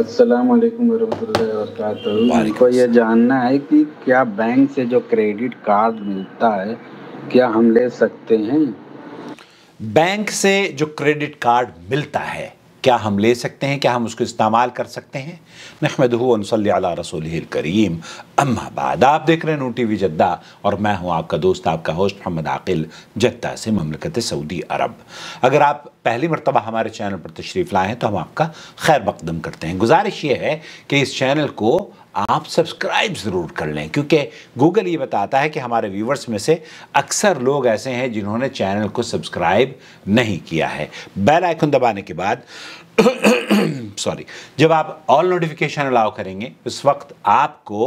अस्सलाम वालेकुम वरहमतुल्लाहि ये जानना है कि क्या बैंक से जो क्रेडिट कार्ड मिलता है क्या हम ले सकते हैं बैंक से जो क्रेडिट कार्ड मिलता है क्या हम ले सकते हैं क्या हम उसको इस्तेमाल कर सकते हैं सल रसोल करीम अम्माबाद आप देख रहे हैं नू टी वी जद्दा और मैं हूँ आपका दोस्त आपका होस्ट मोहम्मद आकिल जद्दा से ममलकत सऊदी अरब अगर आप पहली मरतबा हमारे चैनल पर तशरीफ़ लाएँ तो हम आपका खैर मकदम करते हैं गुजारिश ये है कि इस चैनल को आप सब्सक्राइब ज़रूर कर लें क्योंकि गूगल ये बताता है कि हमारे व्यूवर्स में से अक्सर लोग ऐसे हैं जिन्होंने चैनल को सब्सक्राइब नहीं किया है बेल आइकन दबाने के बाद सॉरी जब आप ऑल नोटिफिकेशन अलाउ करेंगे उस वक्त आपको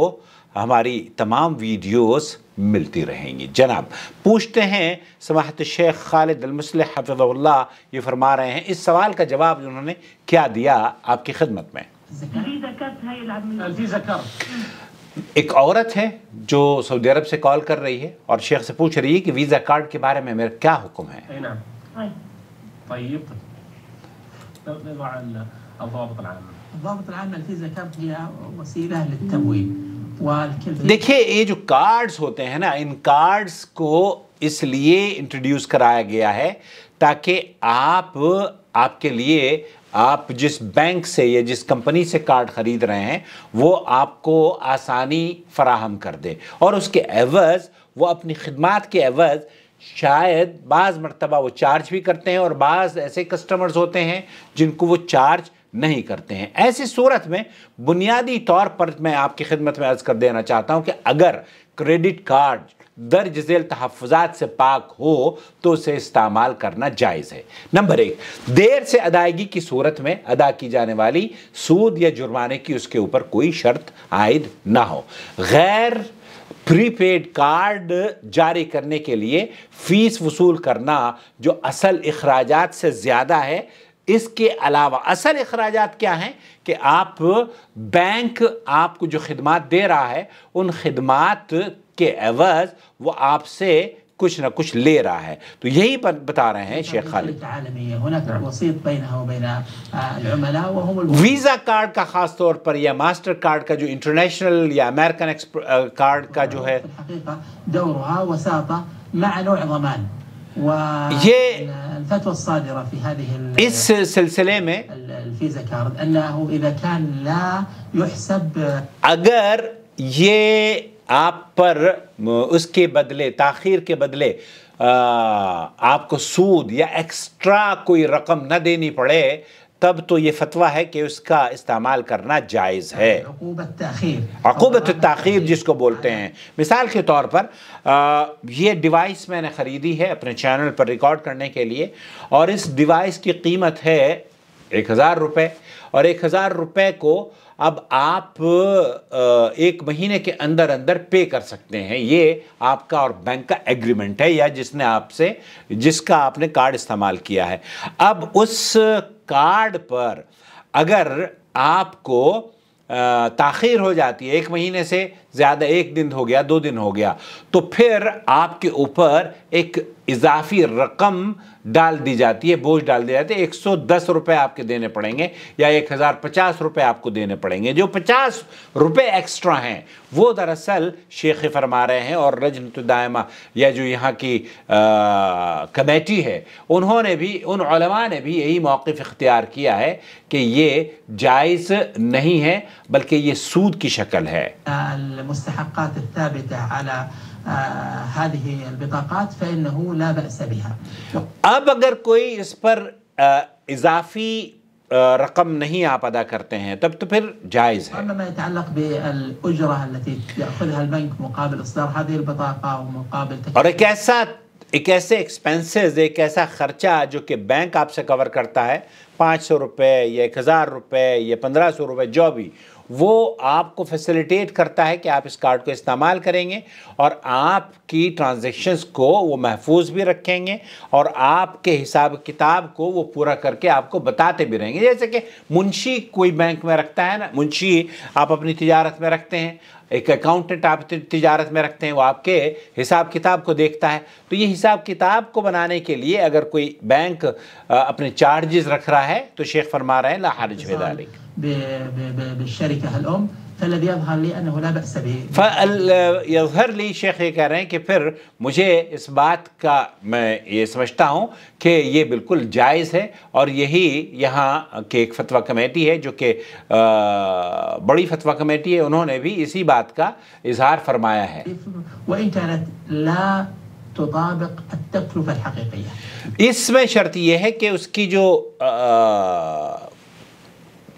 हमारी तमाम वीडियोस मिलती रहेंगी जनाब पूछते हैं समाहत शेख खालिद अलमसल हफ़ल्ला ये फरमा रहे हैं इस सवाल का जवाब उन्होंने क्या दिया आपकी खिदमत में एक औरत है जो सऊदी अरब से कॉल कर रही है और शेख से पूछ रही है कि वीज़ा कार्ड के बारे में मेरा क्या हुक्म है हाँ। देखिए ये जो कार्ड्स होते हैं ना इन कार्ड्स को इसलिए इंट्रोड्यूस कराया गया है ताकि आप आपके लिए आप जिस बैंक से या जिस कंपनी से कार्ड ख़रीद रहे हैं वो आपको आसानी फराहम कर दे और उसके एवज़ वो अपनी खदमात के एवज़ शायद बाज़ मरतबा वो चार्ज भी करते हैं और बाज़ ऐसे कस्टमर्स होते हैं जिनको वो चार्ज नहीं करते हैं ऐसी सूरत में बुनियादी तौर पर मैं आपकी खिदमत में अर्ज़ कर देना चाहता हूँ कि अगर क्रेडिट कार्ड दर्ज झेल तहफात से पाक हो तो उसे इस्तेमाल करना जायज़ है नंबर एक देर से अदायगी की सूरत में अदा की जाने वाली सूद या जुर्माने की उसके ऊपर कोई शर्त आयद ना हो गैर प्रीपेड कार्ड जारी करने के लिए फ़ीस वसूल करना जो असल अखराज से ज़्यादा है इसके अलावा असल अखराज क्या हैं कि आप बैंक आपको जो खदमात दे रहा है उन खदमात के अवज वो आपसे कुछ ना कुछ ले रहा है तो यही बता रहे हैं शेख खालिद वीज़ा कार्ड का ख़ास तौर पर या मास्टर कार्ड का जो इंटरनेशनल या अमेरिकन कार्ड का जो है ये इस सिलसिले में अगर ये आप पर उसके बदले ताखिर के बदले आपको सूद या एक्स्ट्रा कोई रकम न देनी पड़े तब तो ये फतवा है कि उसका इस्तेमाल करना जायज़ है अकूबत तखीर जिसको बोलते हैं मिसाल के तौर पर आ, ये डिवाइस मैंने ख़रीदी है अपने चैनल पर रिकॉर्ड करने के लिए और इस डिवाइस की कीमत है एक हज़ार रुपये और एक हज़ार रुपये को अब आप एक महीने के अंदर अंदर पे कर सकते हैं ये आपका और बैंक का एग्रीमेंट है या जिसने आपसे जिसका आपने कार्ड इस्तेमाल किया है अब उस कार्ड पर अगर आपको ताखिर हो जाती है एक महीने से ज़्यादा एक दिन हो गया दो दिन हो गया तो फिर आपके ऊपर एक इजाफी रकम डाल दी जाती है बोझ डाल दी जाती है एक सौ दस रुपये आपके देने पड़ेंगे या एक हज़ार पचास रुपये आपको देने पड़ेंगे जो पचास रुपये एक्स्ट्रा हैं वो दरअसल शेख फरमा रहे हैं और रजनत दायमा या जो यहाँ की कमेटी है उन्होंने भी उन ने भी यही मौक़ इख्तियार किया है कि ये जायज़ नहीं है बल्कि ये सूद की शक्ल है هذه البطاقات فإنه لا بأس بها अब अगर कोई इस पर इजाफी रकम नहीं आप अदा करते हैं तब तो फिर जायज़ है ما يتعلق بالأجرة التي يأخذها البنك مقابل إصدار هذه البطاقة ومقابل और एक ऐसा एक ऐसे एक्सपेंसेस एक ऐसा खर्चा जो कि बैंक आपसे कवर करता है पाँच सौ रुपये या एक हज़ार रुपये या पंद्रह सौ रुपये जो भी वो आपको फैसिलिटेट करता है कि आप इस कार्ड को इस्तेमाल करेंगे और आपकी ट्रांजेक्शन्स को वो महफूज भी रखेंगे और आपके हिसाब किताब को वो पूरा करके आपको बताते भी रहेंगे जैसे कि मुंशी कोई बैंक में रखता है ना मुंशी आप अपनी तजारत में रखते हैं एक अकाउंटेंट आप तजारत में रखते हैं वो आपके हिसाब किताब को देखता है तो ये हिसाब किताब को बनाने के लिए अगर कोई बैंक अपने चार्जेस रख रहा है तो शेख फरमा रहे हैं ला हारिज بالشركه الام فالذي يظهر لي انه لا باس به يظهर ली शेख ये कह रहे हैं कि फिर मुझे इस बात का मैं ये समझता हूँ कि ये बिल्कुल जायज़ है और यही यहाँ के एक फतवा कमेटी है जो कि बड़ी फतवा कमेटी है उन्होंने भी इसी बात का इजहार फरमाया है इसमें शर्त यह है कि उसकी जो आ,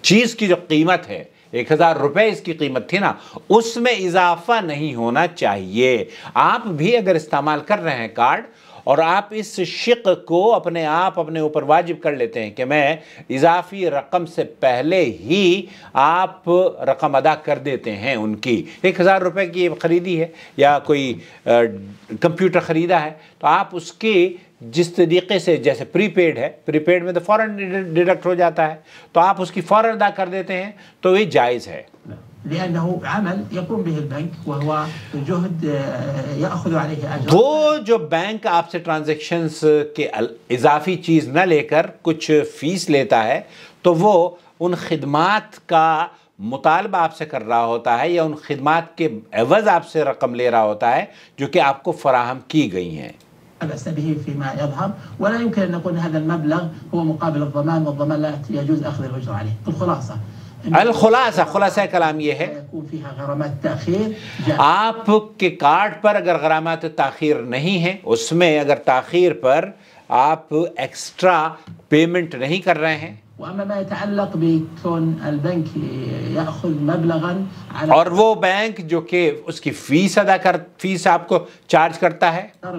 चीज़ की जो कीमत है एक हज़ार रुपये इसकी कीमत थी ना उसमें इजाफा नहीं होना चाहिए आप भी अगर इस्तेमाल कर रहे हैं कार्ड और आप इस शिक को अपने आप अपने ऊपर वाजिब कर लेते हैं कि मैं इजाफी रकम से पहले ही आप रकम अदा कर देते हैं उनकी एक हज़ार रुपये की ख़रीदी है या कोई कंप्यूटर ख़रीदा है तो आप उसकी जिस तरीके से जैसे प्रीपेड है प्रीपेड में तो फ़ौर डिडक्ट हो जाता है तो आप उसकी फ़ौर अदा कर देते हैं तो ये जायज़ है لأنه عمل يقوم به البنك وهو جهد آه، يأخذ عليه أجر वो जो बैंक आपसे ट्रांजेक्शन्स के इजाफी चीज़ न लेकर कुछ फीस लेता है तो वो उन खदमात का मुतालबा आपसे कर रहा होता है या उन खदमात के एवज आपसे रकम ले रहा होता है जो कि आपको फराहम की गई हैं بأس به فيما يظهر ولا يمكن أن نقول هذا المبلغ هو مقابل الضمان والضمان لا يجوز أخذ الأجر عليه الخلاصة अलखुलासा खुलासा कलाम ये है आपके कार्ड पर अगर गरामत तखीर नहीं है उसमें अगर तखिर पर आप एक्स्ट्रा पेमेंट नहीं कर रहे हैं और वो बैंक जो कि उसकी फीस अदा कर फीस आपको चार्ज करता है और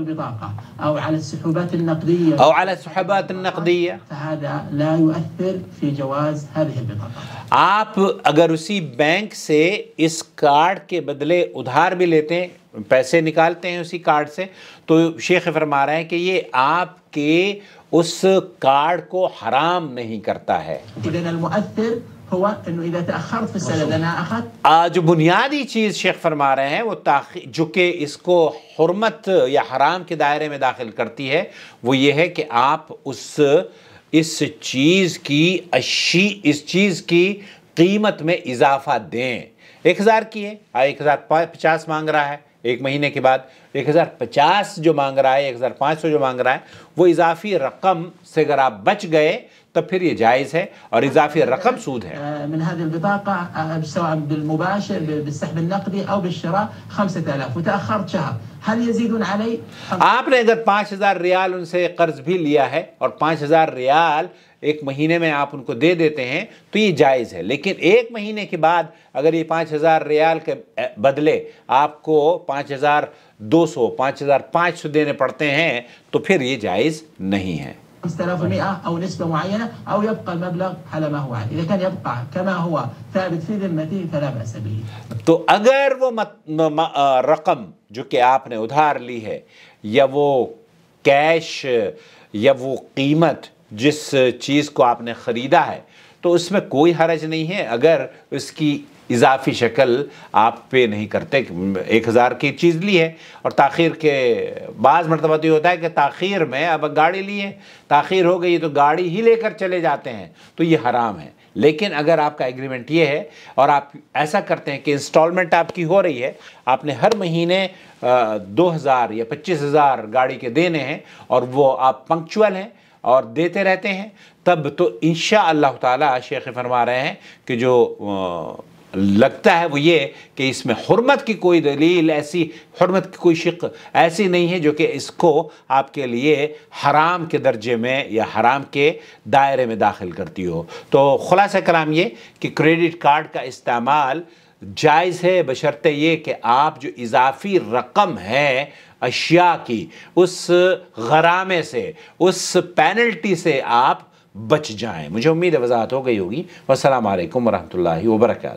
आप अगर उसी बैंक से इस कार्ड के बदले उधार भी लेते हैं पैसे निकालते हैं उसी कार्ड से तो शेख फरमा रहे हैं कि ये आप के उस कार्ड को हराम नहीं करता है आज बुनियादी चीज़ शेख फरमा रहे हैं वो जो कि इसको हरमत या हराम के दायरे में दाखिल करती है वो ये है कि आप उस इस चीज़ की अशी इस चीज़ की कीमत में इजाफा दें एक हज़ार की है एक हज़ार पचास मांग रहा है एक महीने के बाद एक हज़ार पचास जो मांग रहा है एक हज़ार पाँच सौ जो मांग रहा है वो इजाफी रकम से अगर आप बच गए तब फिर ये जायज़ है और इजाफी रकम सूद है आपने अगर हज़ार रियाल उनसे कर्ज भी लिया है और हजार रियाल एक महीने में आप उनको दे देते हैं तो ये जायज़ है लेकिन एक महीने के बाद अगर ये पाँच हज़ार रियाल के बदले आपको पाँच हज़ार दो सौ पाँच हज़ार पाँच सौ देने पड़ते हैं तो फिर ये जायज़ नहीं है 6100 أو نسبة معينة أو يبقى المبلغ على ما هو عليه إذا كان يبقى كما هو ثابت في ذمته فلا بأس به تو اگر وہ رقم جو کہ آپ نے ادھار لی ہے یا وہ کیش یا وہ قیمت جس چیز کو آپ نے خریدا ہے تو اس میں کوئی حرج نہیں ہے اگر اس کی इजाफी शक्ल आप पे नहीं करते एक हज़ार की चीज़ ली है और तखिर के बाद मरतबा तो ये होता है कि ताखिर में अब गाड़ी ली है ताखिर हो गई तो गाड़ी ही लेकर चले जाते हैं तो ये हराम है लेकिन अगर आपका एग्रीमेंट ये है और आप ऐसा करते हैं कि इंस्टॉलमेंट आपकी हो रही है आपने हर महीने दो हज़ार या पच्चीस हज़ार गाड़ी के देने हैं और वो आप पंक्चुअल हैं और देते रहते हैं तब तो इन शेख फरमा रहे हैं कि जो लगता है वो ये कि इसमें हरमत की कोई दलील ऐसी हरमत की कोई शिक ऐसी नहीं है जो कि इसको आपके लिए हराम के दर्जे में या हराम के दायरे में दाखिल करती हो तो ख़ुलासा कलाम ये कि क्रेडिट कार्ड का इस्तेमाल जायज़ है बशर्ते ये कि आप जो इजाफी रकम है अशिया की उस गरामे से उस पेनल्टी से आप बच जाएं मुझे उम्मीद है वजाहत हो गई होगी वालकम वरहमल वर्का